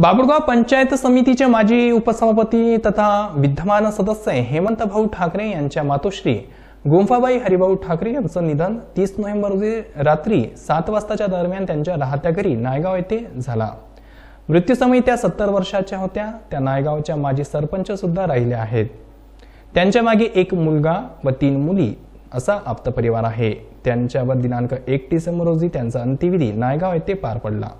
बाबुळगाव पंचायत समितीचे माजी उपसभापती तथा विद्यमान सदस्य हेमंत भाऊ ठाकरे यांच्या मातोश्री गुंफाबाई हरिभाऊ ठाकरे यांचं निधन तीस नोव्हेंबर रोजी रात्री सात वाजताच्या दरम्यान त्यांच्या राहत्या घरी नायगाव येथे झाला मृत्यूसमयी त्या सत्तर वर्षाच्या होत्या त्या नायगावच्या माजी सरपंच सुद्धा राहिल्या आहेत त्यांच्या मागे एक मुलगा व तीन मुली असा आप्त परिवार आहे त्यांच्यावर दिनांक एक डिसेंबर रोजी त्यांचा अंत्यविधी नायगाव येथे पार पडला